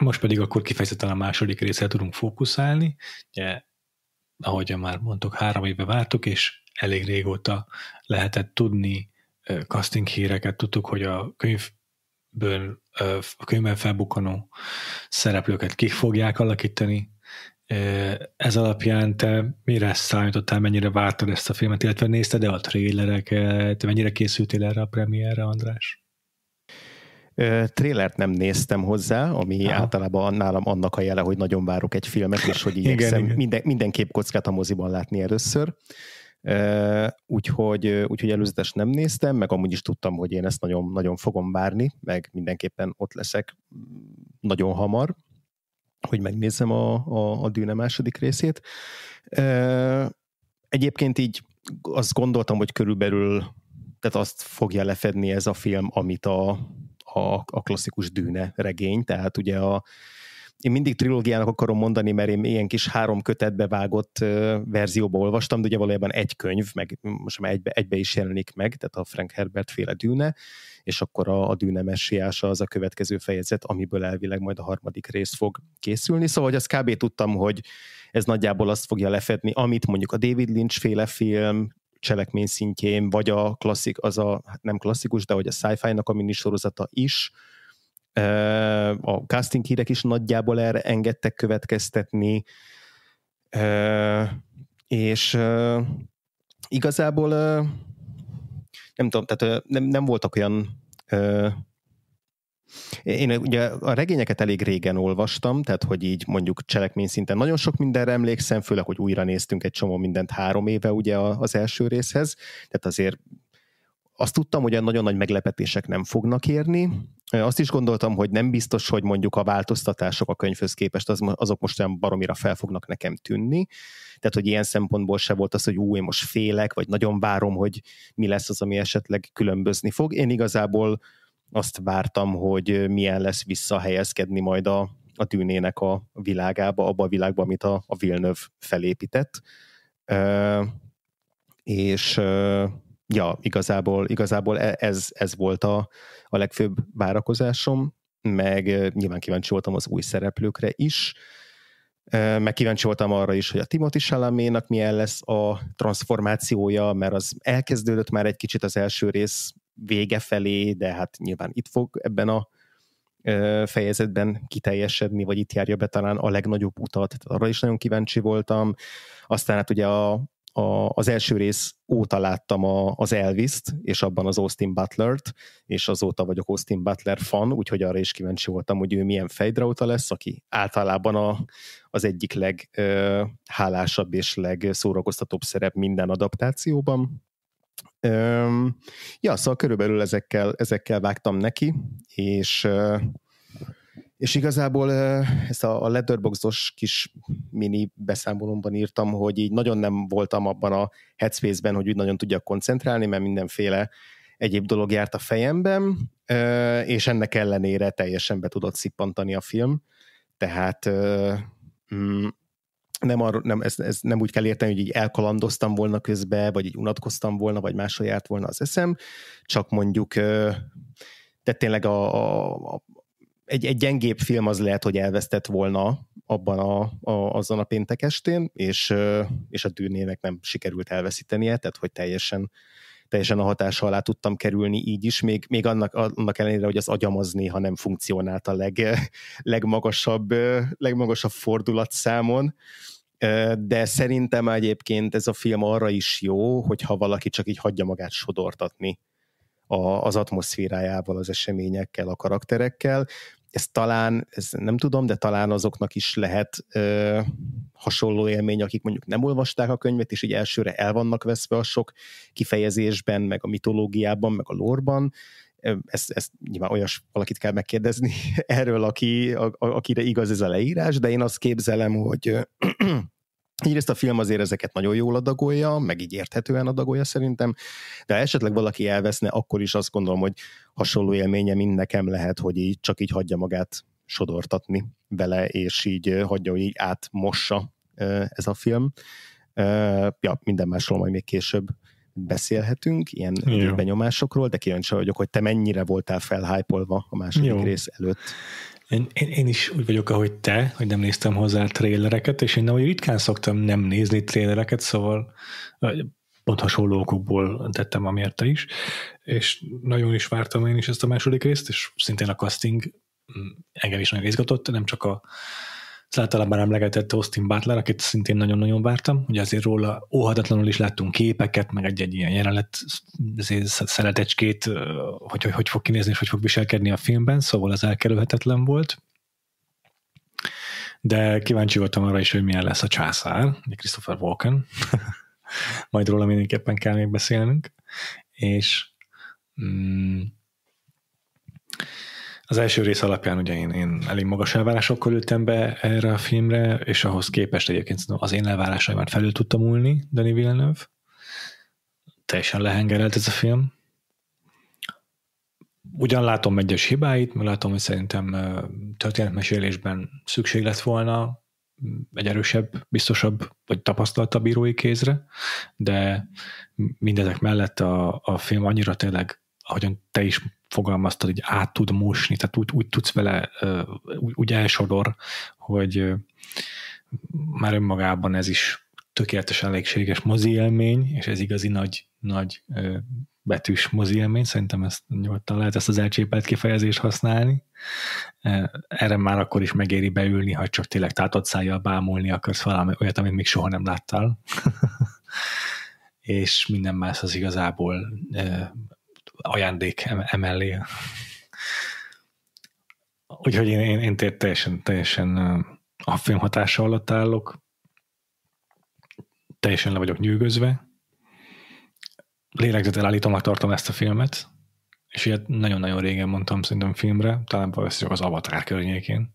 Most pedig akkor kifejezetten a második részre tudunk fókuszálni. Ugye, ahogyan már mondtuk, három éve vártuk, és elég régóta lehetett tudni casting híreket. Tudtuk, hogy a könyvből, a könyvben felbukkanó szereplőket kik fogják alakítani. Ez alapján te mire számítottál, mennyire vártad ezt a filmet, illetve nézted-e a trélereket, mennyire készültél erre a premierre, András? Trélert nem néztem hozzá, ami Aha. általában nálam annak a jele, hogy nagyon várok egy filmet, és hogy igyekszem igen, Minden, minden képkockát a moziban látni először. Uh, úgyhogy, úgyhogy előzetes nem néztem, meg amúgy is tudtam, hogy én ezt nagyon, nagyon fogom várni, meg mindenképpen ott leszek mm, nagyon hamar, hogy megnézzem a, a, a Dűne második részét. Uh, egyébként így azt gondoltam, hogy körülbelül tehát azt fogja lefedni ez a film, amit a, a, a klasszikus dűne regény, tehát ugye a én mindig trilógiának akarom mondani, mert én ilyen kis három kötetbe vágott verzióba olvastam, de ugye valójában egy könyv, meg most már egybe, egybe is jelenik meg, tehát a Frank Herbert féle dűne, és akkor a, a dűne messiása az a következő fejezet, amiből elvileg majd a harmadik rész fog készülni, szóval hogy azt kb. tudtam, hogy ez nagyjából azt fogja lefedni, amit mondjuk a David Lynch féle film, cselekmény szintjén, vagy a klasszik, az a, hát nem klasszikus, de hogy a sci-fi-nak a minisorozata is, a casting hírek is nagyjából erre engedtek következtetni, és igazából nem tudom, tehát nem, nem voltak olyan én ugye a regényeket elég régen olvastam, tehát hogy így mondjuk cselekmény szinten nagyon sok mindenre emlékszem, főleg, hogy újra néztünk egy csomó mindent három éve ugye az első részhez, tehát azért azt tudtam, hogy nagyon nagy meglepetések nem fognak érni. Azt is gondoltam, hogy nem biztos, hogy mondjuk a változtatások a könyvhöz képest az, azok most olyan baromira fel fognak nekem tűnni. Tehát, hogy ilyen szempontból se volt az, hogy ú, én most félek, vagy nagyon várom, hogy mi lesz az, ami esetleg különbözni fog. Én igazából azt vártam, hogy milyen lesz visszahelyezkedni majd a, a tűnének a világába, abba a világba, amit a, a Vilnöv felépített. Ö, és ö, ja, igazából, igazából e, ez, ez volt a, a legfőbb várakozásom, meg nyilván kíváncsi voltam az új szereplőkre is, meg kíváncsi voltam arra is, hogy a Timothy Chalaménak milyen lesz a transformációja, mert az elkezdődött már egy kicsit az első rész vége felé, de hát nyilván itt fog ebben a fejezetben kiteljesedni, vagy itt járja be talán a legnagyobb utat, tehát arra is nagyon kíváncsi voltam. Aztán hát ugye a, a, az első rész óta láttam a, az elvis és abban az Austin Butler-t, és azóta vagyok Austin Butler fan, úgyhogy arra is kíváncsi voltam, hogy ő milyen fejdrauta lesz, aki általában a, az egyik leghálásabb és legszórakoztatóbb szerep minden adaptációban. Öm, ja, szóval körülbelül ezekkel, ezekkel vágtam neki, és és igazából ezt a letterboxdos kis mini beszámolomban írtam, hogy így nagyon nem voltam abban a headspace-ben, hogy úgy nagyon tudjak koncentrálni, mert mindenféle egyéb dolog járt a fejemben, és ennek ellenére teljesen be tudott szippantani a film. Tehát mm, nem, arra, nem, ez, ez nem úgy kell érteni, hogy így elkalandoztam volna közbe, vagy így unatkoztam volna, vagy máshol járt volna az eszem, csak mondjuk de tényleg a, a, a, egy, egy gyengébb film az lehet, hogy elvesztett volna abban a, a, azon a péntek estén, és, és a dűnének nem sikerült elveszítenie, tehát hogy teljesen teljesen a hatása alá tudtam kerülni így is, még, még annak, annak ellenére, hogy az agyam az néha nem funkcionált a leg, legmagasabb, legmagasabb fordulatszámon, de szerintem egyébként ez a film arra is jó, hogyha valaki csak így hagyja magát sodortatni a, az atmoszférájával, az eseményekkel, a karakterekkel, ez talán, ez nem tudom, de talán azoknak is lehet ö, hasonló élmény, akik mondjuk nem olvasták a könyvet, és így elsőre el vannak veszve a sok kifejezésben, meg a mitológiában, meg a lórban. Ezt, ezt nyilván olyas valakit kell megkérdezni erről, aki, a, akire igaz ez a leírás, de én azt képzelem, hogy Egyrészt a film azért ezeket nagyon jól adagolja, meg így érthetően adagolja szerintem, de ha esetleg valaki elveszne, akkor is azt gondolom, hogy hasonló élménye, mind nekem lehet, hogy így csak így hagyja magát sodortatni vele, és így hagyja, hogy így átmossa ez a film. Ja, minden másról majd még később beszélhetünk, ilyen Jó. benyomásokról, de kíváncsi vagyok, hogy te mennyire voltál felhájpolva a második Jó. rész előtt. Én, én, én is úgy vagyok, ahogy te, hogy nem néztem hozzá trélereket, és én nem, hogy ritkán szoktam nem nézni trélereket, szóval pont hasonló okokból tettem, a mérte is, és nagyon is vártam én is ezt a második részt, és szintén a casting mm, engem is nagyon izgatott, nem csak a, az általában emlegetett Austin Butler, akit szintén nagyon-nagyon vártam, ugye azért róla óhatatlanul is láttunk képeket, meg egy-egy ilyen jelenet szeretecskét, hogy, hogy hogy fog kinézni és hogy fog viselkedni a filmben, szóval az elkerülhetetlen volt. De kíváncsi voltam arra is, hogy milyen lesz a császár, Christopher Walken. Majd róla mindenképpen kell még beszélnünk. És mm, az első rész alapján ugye én, én elég magas elvárásokkal ültem be erre a filmre, és ahhoz képest egyébként az én elvárásaimat felül tudtam múlni, Denis Villeneuve. Teljesen lehengerelt ez a film. Ugyan látom egyes hibáit, mert látom, hogy szerintem történetmesélésben szükség lett volna egy erősebb, biztosabb, vagy tapasztaltabb bírói kézre, de mindezek mellett a, a film annyira tényleg ahogyan te is fogalmaztad, hogy át tud mosni, tehát úgy, úgy tudsz vele, úgy, úgy elsodor, hogy már önmagában ez is tökéletesen elégséges mozi élmény, és ez igazi nagy, nagy betűs mozi élmény, szerintem ezt nyugodtan lehet ezt az elcsépelt kifejezést használni. Erre már akkor is megéri beülni, ha csak tényleg tátott szájjal bámulni akarsz valami olyat, amit még soha nem láttál. és minden más az igazából ajándék emellé. Úgyhogy én, én, én teljesen, teljesen a film hatása alatt állok, teljesen le vagyok nyűgözve, lélegzetelállítónak tartom ezt a filmet, és ilyet nagyon-nagyon régen mondtam szerintem filmre, talán valószínűleg az Avatar környékén.